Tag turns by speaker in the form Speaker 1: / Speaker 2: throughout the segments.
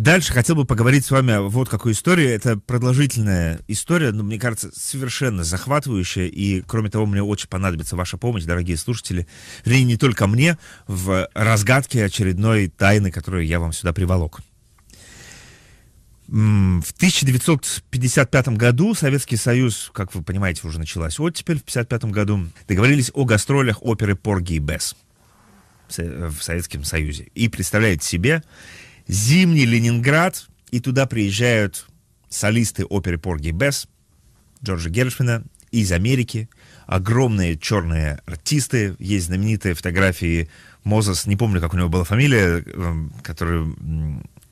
Speaker 1: Дальше хотел бы поговорить с вами вот какую историю. Это продолжительная история, но мне кажется, совершенно захватывающая. И, кроме того, мне очень понадобится ваша помощь, дорогие слушатели. и не только мне, в разгадке очередной тайны, которую я вам сюда приволок. В 1955 году Советский Союз, как вы понимаете, уже началась оттепель в 1955 году, договорились о гастролях оперы «Порги и Бесс» в Советском Союзе. И представляете себе, зимний Ленинград, и туда приезжают солисты оперы Порги Бесс, Джорджа Гершмина, из Америки, огромные черные артисты, есть знаменитые фотографии Мозес, не помню, как у него была фамилия, эм, который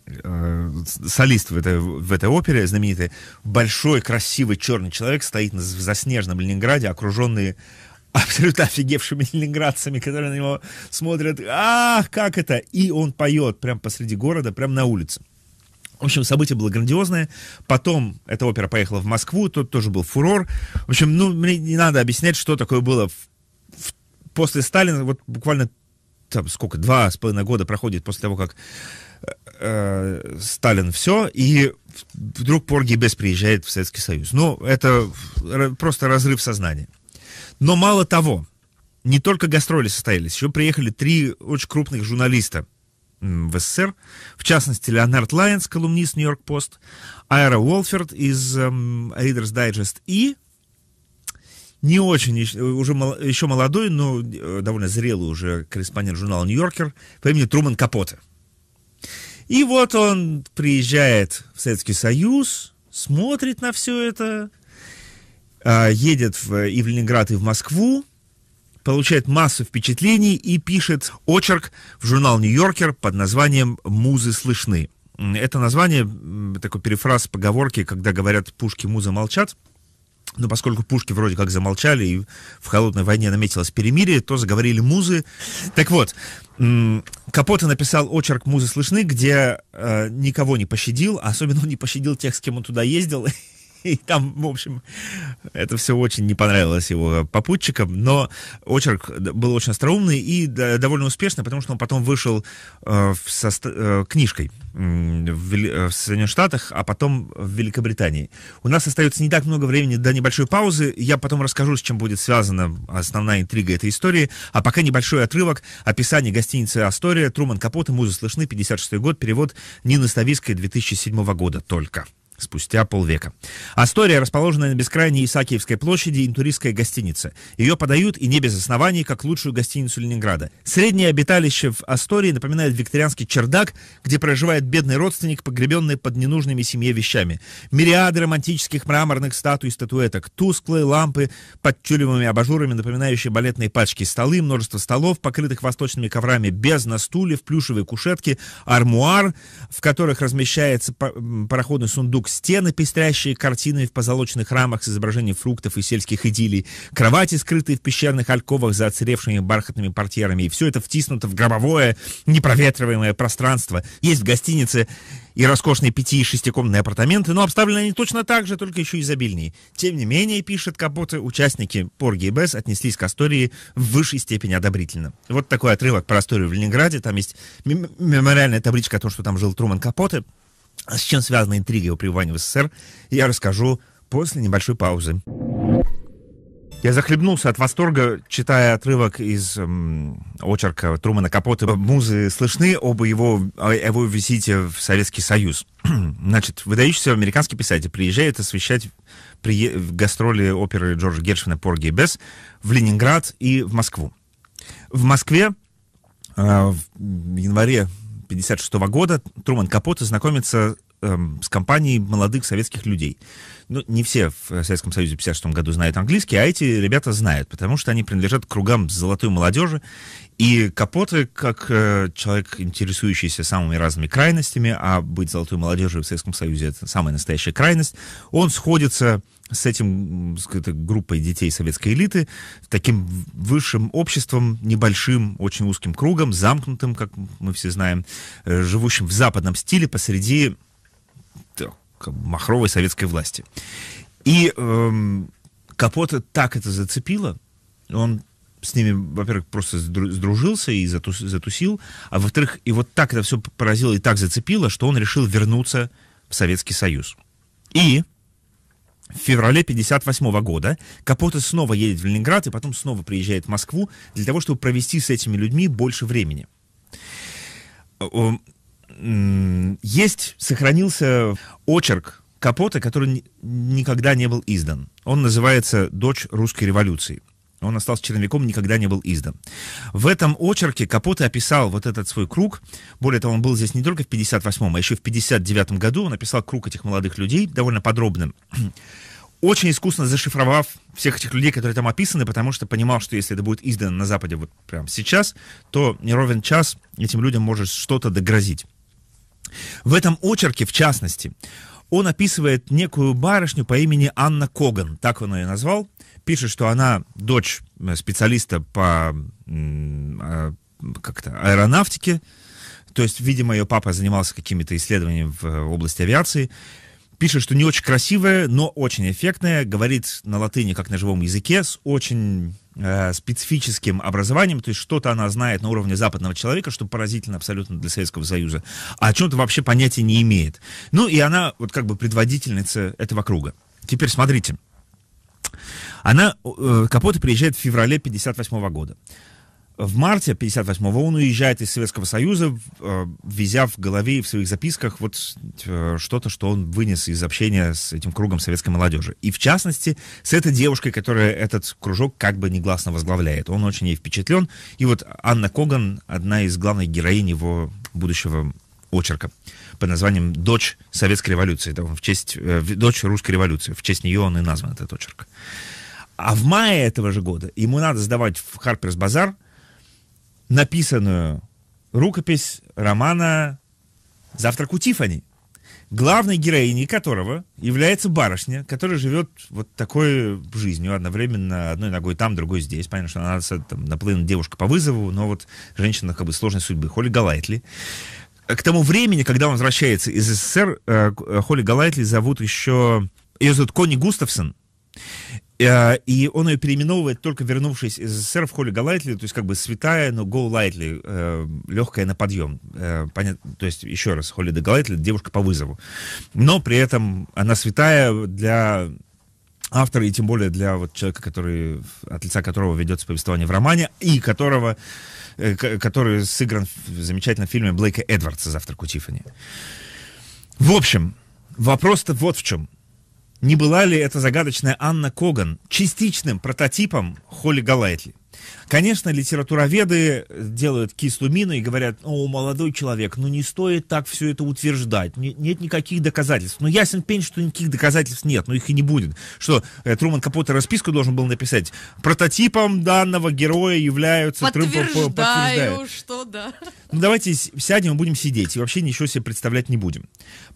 Speaker 1: э, солист в этой, в этой опере знаменитый, большой, красивый черный человек стоит в заснеженном Ленинграде, окруженный абсолютно офигевшими ленинградцами, которые на него смотрят, ах, как это, и он поет прямо посреди города, прямо на улице. В общем, событие было грандиозное. Потом эта опера поехала в Москву, тут тоже был фурор. В общем, ну, мне не надо объяснять, что такое было в, в, после Сталина. Вот буквально там сколько, два с половиной года проходит после того, как э, э Сталин все, и вдруг Поргибес приезжает в Советский Союз. Ну, это просто разрыв сознания. Но мало того, не только гастроли состоялись, еще приехали три очень крупных журналиста в СССР, в частности, Леонард Лайенс, колумнист «Нью-Йорк Пост», Айра Уолферд из эм, Reader's Digest и не очень, э, уже еще молодой, но э, довольно зрелый уже корреспондент журнала «Нью-Йоркер» по имени Труман Капоте. И вот он приезжает в Советский Союз, смотрит на все это, э, едет в, э, и в Ленинград, и в Москву, получает массу впечатлений и пишет очерк в журнал «Нью-Йоркер» под названием «Музы слышны». Это название, такой перефраз поговорки, когда говорят «пушки музы молчат», но поскольку пушки вроде как замолчали и в холодной войне наметилось перемирие, то заговорили музы. Так вот, Капота написал очерк «Музы слышны», где э, никого не пощадил, особенно он не пощадил тех, с кем он туда ездил, И там, в общем, это все очень не понравилось его попутчикам, но очерк был очень остроумный и довольно успешный, потому что он потом вышел э, со, э, книжкой в, э, в Соединенных Штатах, а потом в Великобритании. У нас остается не так много времени до небольшой паузы. Я потом расскажу, с чем будет связана основная интрига этой истории. А пока небольшой отрывок. Описание гостиницы «Астория», Труман Капота, «Музы слышны», 56 год, перевод Нины Ставицкой, 2007 года только спустя полвека. Астория расположена на бескрайней Исаакиевской площади интуристская гостиница. Ее подают и не без оснований, как лучшую гостиницу Ленинграда. Среднее обиталище в Астории напоминает викторианский чердак, где проживает бедный родственник, погребенный под ненужными семье вещами. Мириады романтических мраморных статуй и статуэток, тусклые лампы под тюлевыми абажурами, напоминающие балетные пачки, столы, множество столов, покрытых восточными коврами, бездна стульев, плюшевые кушетки, армуар, в которых размещается пароходный сундук стены, пестрящие картины в позолоченных рамах с изображением фруктов и сельских идиллий, кровати, скрытые в пещерных альковах за отсыревшими бархатными портьерами, и все это втиснуто в гробовое, непроветриваемое пространство. Есть в гостинице и роскошные пяти- и шестикомнатные апартаменты, но обставлены они точно так же, только еще изобильнее. Тем не менее, пишет Капоте, участники Порги и Бес отнеслись к истории в высшей степени одобрительно. Вот такой отрывок про историю в Ленинграде. Там есть мемориальная табличка о том, что там жил Труман Капоте. С чем связана интрига его пребывания в СССР, я расскажу после небольшой паузы. Я захлебнулся от восторга, читая отрывок из эм, очерка Трумана Капота «Музы слышны» об его, о его визите в Советский Союз. Значит, выдающийся американский писатель приезжает освещать при... в гастроли оперы Джорджа Гершвина «Порги и Бес» в Ленинград и в Москву. В Москве э, в январе 1956 года Труман Капоте знакомится эм, с компанией молодых советских людей. Ну, не все в э, Советском Союзе в 56 году знают английский, а эти ребята знают, потому что они принадлежат к кругам золотой молодежи. И Капоты, как э, человек, интересующийся самыми разными крайностями, а быть золотой молодежью в Советском Союзе — это самая настоящая крайность, он сходится с этим с группой детей советской элиты, таким высшим обществом, небольшим, очень узким кругом, замкнутым, как мы все знаем, э, живущим в западном стиле посреди махровой советской власти. И эм, Капота так это зацепило, он с ними, во-первых, просто сдружился и затусил, а во-вторых, и вот так это все поразило и так зацепило, что он решил вернуться в Советский Союз. И в феврале 58 года Капота снова едет в Ленинград и потом снова приезжает в Москву для того, чтобы провести с этими людьми больше времени. Э, эм, есть, сохранился очерк Капота, который никогда не был издан. Он называется «Дочь русской революции». Он остался черновиком, никогда не был издан. В этом очерке Капота описал вот этот свой круг. Более того, он был здесь не только в 58-м, а еще в 59-м году. Он описал круг этих молодых людей довольно подробным. Очень искусно зашифровав всех этих людей, которые там описаны, потому что понимал, что если это будет издано на Западе вот прямо сейчас, то не ровен час этим людям может что-то догрозить. В этом очерке, в частности, он описывает некую барышню по имени Анна Коган, так он ее назвал, пишет, что она дочь э, специалиста по а, как-то аэронавтике, то есть, видимо, ее папа занимался какими-то исследованиями в э, области авиации, пишет, что не очень красивая, но очень эффектная, говорит на латыни, как на живом языке, с очень Э, специфическим образованием, то есть что-то она знает на уровне западного человека, что поразительно абсолютно для Советского Союза, а о чем-то вообще понятия не имеет. Ну и она вот как бы предводительница этого круга. Теперь смотрите. Она, э, Капота приезжает в феврале 58 года. В марте 58-го он уезжает из Советского Союза, э, везя в голове и в своих записках вот э, что-то, что он вынес из общения с этим кругом советской молодежи. И в частности, с этой девушкой, которая этот кружок как бы негласно возглавляет. Он очень ей впечатлен. И вот Анна Коган, одна из главных героинь его будущего очерка под названием «Дочь Советской революции». Это он в честь, э, «Дочь Русской революции». В честь нее он и назван этот очерк. А в мае этого же года ему надо сдавать в Харперс Базар – написанную рукопись романа «Завтрак у Тифани», главной героиней которого является барышня, которая живет вот такой жизнью, одновременно одной ногой там, другой здесь. Понятно, что она там, наполовину девушка по вызову, но вот женщина как бы сложной судьбы, Холли Галайтли. К тому времени, когда он возвращается из СССР, э, Холли Галайтли зовут еще... Ее зовут Кони Густавсон. И он ее переименовывает, только вернувшись из СССР в Холли Галайтли, то есть как бы святая, но go lightly, э, легкая на подъем. Э, понятно, то есть еще раз, Холли де Галайтли, девушка по вызову. Но при этом она святая для автора и тем более для вот человека, который, от лица которого ведется повествование в романе и которого э, который сыгран в замечательном фильме Блейка Эдвардса «Завтрак у Тиффани». В общем, вопрос-то вот в чем – не была ли эта загадочная Анна Коган частичным прототипом Холли Галайтли? Конечно, литературоведы делают кислую мину и говорят, о, молодой человек, ну не стоит так все это утверждать, нет никаких доказательств. Ну ясен пень, что никаких доказательств нет, но их и не будет. Что э, Труман Капоте расписку должен был написать, прототипом данного героя являются... Подтверждаю, Трум, подтверждаю. что да. Ну давайте сядем и будем сидеть, и вообще ничего себе представлять не будем.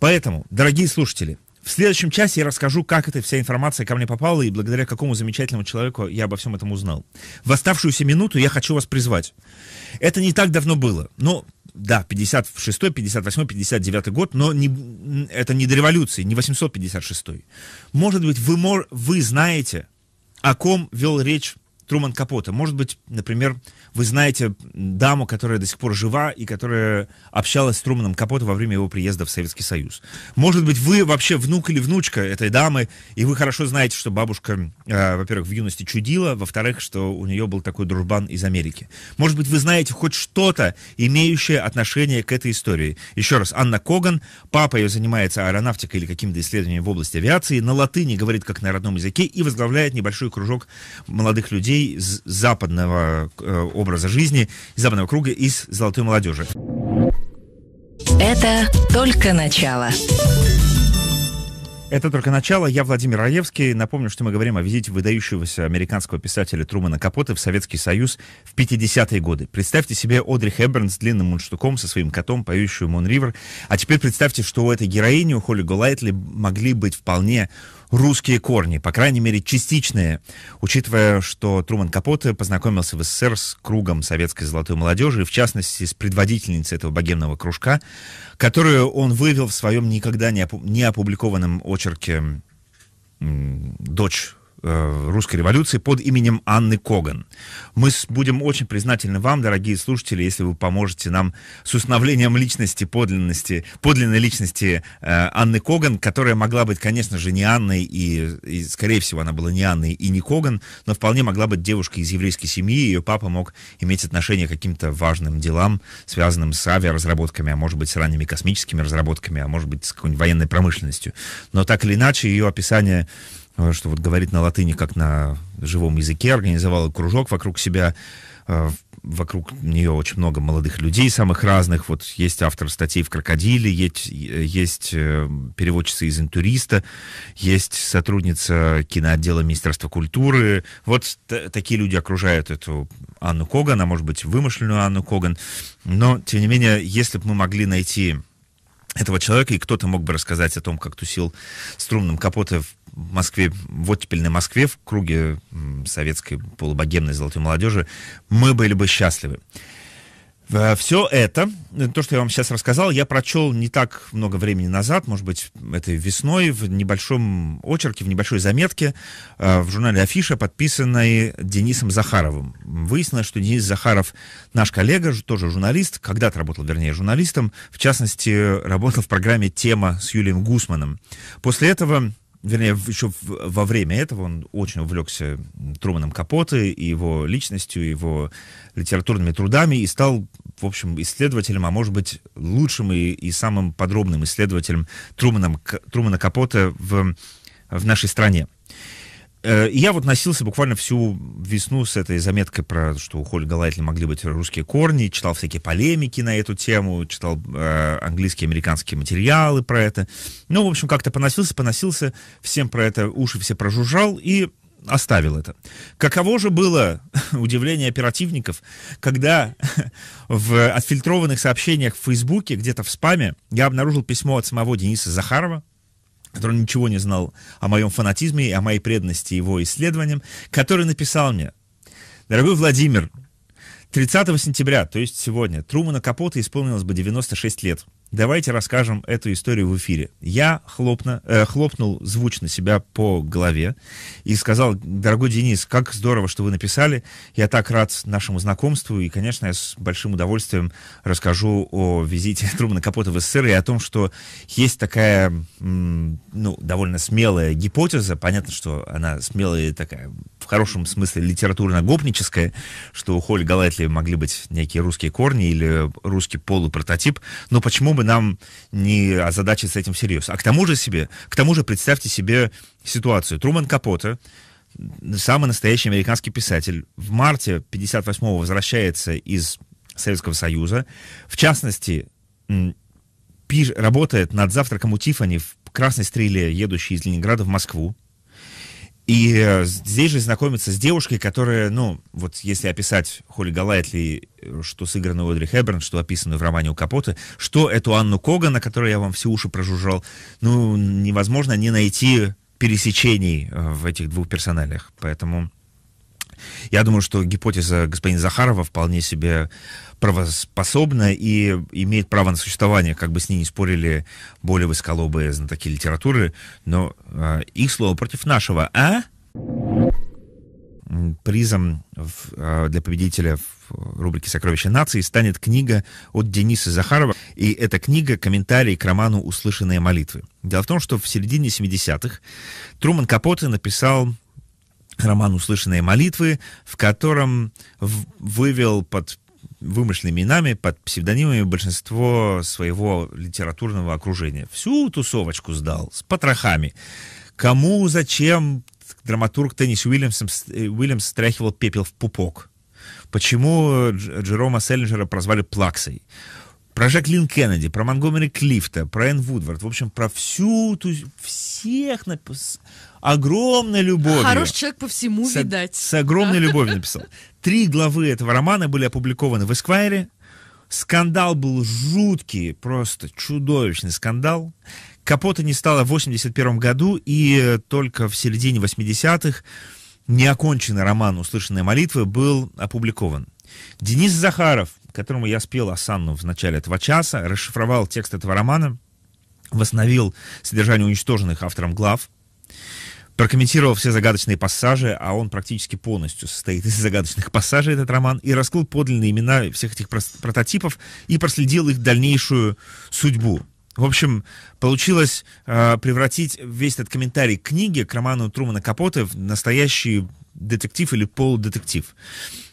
Speaker 1: Поэтому, дорогие слушатели, в следующем часе я расскажу, как эта вся информация ко мне попала и благодаря какому замечательному человеку я обо всем этом узнал. В оставшуюся минуту я хочу вас призвать. Это не так давно было. но ну, да, 56 й 58 й 59 год, но не, это не до революции, не 856 Может быть, вы, вы знаете, о ком вел речь Труман Капота. Может быть, например, вы знаете даму, которая до сих пор жива и которая общалась с Труманом Капота во время его приезда в Советский Союз. Может быть, вы вообще внук или внучка этой дамы, и вы хорошо знаете, что бабушка, э, во-первых, в юности чудила, во-вторых, что у нее был такой дружбан из Америки. Может быть, вы знаете хоть что-то, имеющее отношение к этой истории. Еще раз, Анна Коган, папа ее занимается аэронавтикой или какими-то исследованиями в области авиации, на латыни говорит как на родном языке и возглавляет небольшой кружок молодых людей, людей из западного э, образа жизни, из западного круга, из золотой молодежи. Это только начало. Это только начало. Я Владимир Раевский. Напомню, что мы говорим о визите выдающегося американского писателя Трумана Капота в Советский Союз в 50-е годы. Представьте себе Одри Хэбберн с длинным мундштуком, со своим котом, поющую Мон Ривер. А теперь представьте, что у этой героини, у Холли Голайтли, могли быть вполне русские корни, по крайней мере, частичные, учитывая, что Труман Капоте познакомился в СССР с кругом советской золотой молодежи, в частности, с предводительницей этого богемного кружка, которую он вывел в своем никогда не опубликованном очерке «Дочь Э, русской революции под именем Анны Коган. Мы будем очень признательны вам, дорогие слушатели, если вы поможете нам с установлением личности, подлинности, подлинной личности э, Анны Коган, которая могла быть, конечно же, не Анной, и, и, скорее всего, она была не Анной и не Коган, но вполне могла быть девушкой из еврейской семьи, ее папа мог иметь отношение к каким-то важным делам, связанным с авиаразработками, а может быть, с ранними космическими разработками, а может быть, с какой-нибудь военной промышленностью. Но так или иначе, ее описание ну, что вот говорит на латыни, как на живом языке, организовала кружок вокруг себя, э, вокруг нее очень много молодых людей, самых разных. Вот есть автор статей в «Крокодиле», есть, э, есть э, переводчица из «Интуриста», есть сотрудница киноотдела Министерства культуры. Вот такие люди окружают эту Анну Коган, а может быть, вымышленную Анну Коган. Но, тем не менее, если бы мы могли найти этого человека, и кто-то мог бы рассказать о том, как тусил струнным капотом в Москве, в оттепельной Москве, в круге советской полубогемной золотой молодежи, мы были бы счастливы. Э, Все это, э, то, что я вам сейчас рассказал, я прочел не так много времени назад, может быть, этой весной, в небольшом очерке, в небольшой заметке э, в журнале «Афиша», подписанной Денисом Захаровым. Выяснилось, что Денис Захаров, наш коллега, тоже журналист, когда-то работал, вернее, журналистом, в частности, работал в программе «Тема» с Юлием Гусманом. После этого вернее, еще во время этого он очень увлекся Труманом Капоте и его личностью, его литературными трудами и стал, в общем, исследователем, а может быть, лучшим и, и самым подробным исследователем Труманом, Трумана Капота в, в нашей стране. Э, я вот носился буквально всю весну с этой заметкой про, то, что у Холли Галайтли могли быть русские корни, читал всякие полемики на эту тему, читал э, английские, американские материалы про это. Ну, в общем, как-то поносился, поносился, всем про это уши все прожужжал и оставил это. Каково же было удивление оперативников, когда в отфильтрованных сообщениях в Фейсбуке, где-то в спаме, я обнаружил письмо от самого Дениса Захарова, который ничего не знал о моем фанатизме и о моей преданности его исследованиям, который написал мне, «Дорогой Владимир, 30 сентября, то есть сегодня, Трумана Капота исполнилось бы 96 лет. Давайте расскажем эту историю в эфире. Я хлопно, э, хлопнул звучно себя по голове и сказал, дорогой Денис, как здорово, что вы написали. Я так рад нашему знакомству. И, конечно, я с большим удовольствием расскажу о визите Трубана Капота в СССР и о том, что есть такая, ну, довольно смелая гипотеза. Понятно, что она смелая такая в хорошем смысле литературно-гопническая, что у Холли Галатли могли быть некие русские корни или русский полупрототип. Но почему бы бы нам не озадачиться этим всерьез. А к тому же себе, к тому же представьте себе ситуацию. Труман Капота, самый настоящий американский писатель, в марте 58-го возвращается из Советского Союза. В частности, пиш, работает над завтраком у Тифани в красной стреле, едущей из Ленинграда в Москву. И э, здесь же знакомиться с девушкой, которая, ну, вот если описать Холли Галайтли, э, что сыграно Одри Хэбберн, что описано в романе у Капота, что эту Анну Коган, на которой я вам все уши прожужжал, ну, невозможно не найти пересечений э, в этих двух персоналях. Поэтому я думаю, что гипотеза господина Захарова вполне себе правоспособна и имеет право на существование, как бы с ней не спорили более высоколобые знатоки литературы, но э, их слово против нашего, а? Призом в, э, для победителя в рубрике «Сокровища нации» станет книга от Дениса Захарова. И эта книга — комментарий к роману «Услышанные молитвы». Дело в том, что в середине 70-х Труман Капоте написал роман «Услышанные молитвы», в котором вывел под вымышленными именами, под псевдонимами большинство своего литературного окружения. Всю тусовочку сдал, с потрохами. Кому, зачем драматург Теннис Уильямс, э, Уильямс стряхивал пепел в пупок? Почему Джерома Селлинджера прозвали Плаксой? про Жаклин Кеннеди, про Монгомери Клифта, про Энн Вудвард, в общем, про всю, ту, всех напис... огромной любовью. Хороший человек по всему, с, видать. С огромной да? любовью написал. Три главы этого романа были опубликованы в «Эсквайре». Скандал был жуткий, просто чудовищный скандал. Капота не стало в 81 году, и только в середине 80-х неоконченный роман «Услышанные молитвы» был опубликован. Денис Захаров – которому я спел Асанну в начале этого часа, расшифровал текст этого романа, восстановил содержание уничтоженных автором глав, прокомментировал все загадочные пассажи, а он практически полностью состоит из загадочных пассажей, этот роман, и раскрыл подлинные имена всех этих прототипов и проследил их дальнейшую судьбу. В общем, получилось э, превратить весь этот комментарий к книге, к роману Трумана Капоте в настоящий детектив или полудетектив.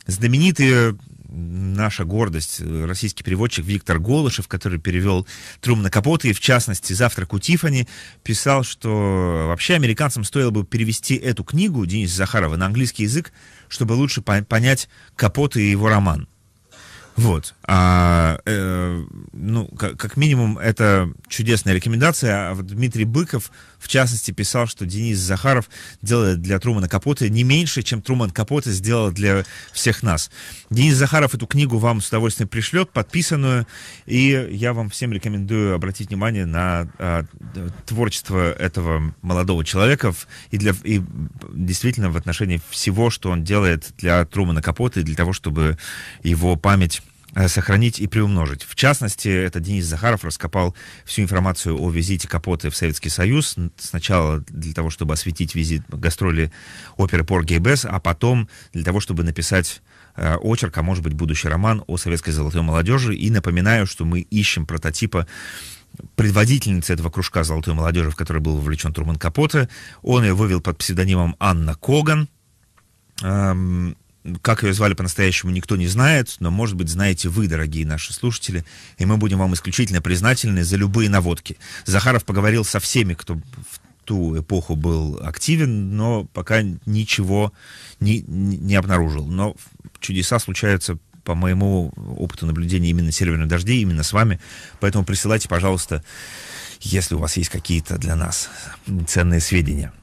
Speaker 1: Знаменитые наша гордость, э, российский переводчик Виктор Голышев, который перевел «Трум на капот» и, в частности, «Завтрак у Тифани», писал, что вообще американцам стоило бы перевести эту книгу Дениса Захарова на английский язык, чтобы лучше по понять Капот и его роман. Вот. А, э, ну, как, как минимум, это чудесная рекомендация. А вот Дмитрий Быков в частности, писал, что Денис Захаров делает для Трумана капоты не меньше, чем Труман капоты сделал для всех нас. Денис Захаров эту книгу вам с удовольствием пришлет, подписанную, и я вам всем рекомендую обратить внимание на а, творчество этого молодого человека и, для, и действительно в отношении всего, что он делает для Трумана капоты, для того, чтобы его память Э, сохранить и приумножить. В частности, это Денис Захаров раскопал всю информацию о визите Капоты в Советский Союз. Сначала для того, чтобы осветить визит гастроли оперы Порги и Бесс, а потом для того, чтобы написать э, очерк, а может быть, будущий роман о советской золотой молодежи. И напоминаю, что мы ищем прототипа предводительницы этого кружка золотой молодежи, в который был вовлечен Турман Капота. Он ее вывел под псевдонимом Анна Коган. Эм, как ее звали по-настоящему, никто не знает, но, может быть, знаете вы, дорогие наши слушатели, и мы будем вам исключительно признательны за любые наводки. Захаров поговорил со всеми, кто в ту эпоху был активен, но пока ничего не, не обнаружил. Но чудеса случаются по моему опыту наблюдения именно северных дождей, именно с вами. Поэтому присылайте, пожалуйста, если у вас есть какие-то для нас ценные сведения.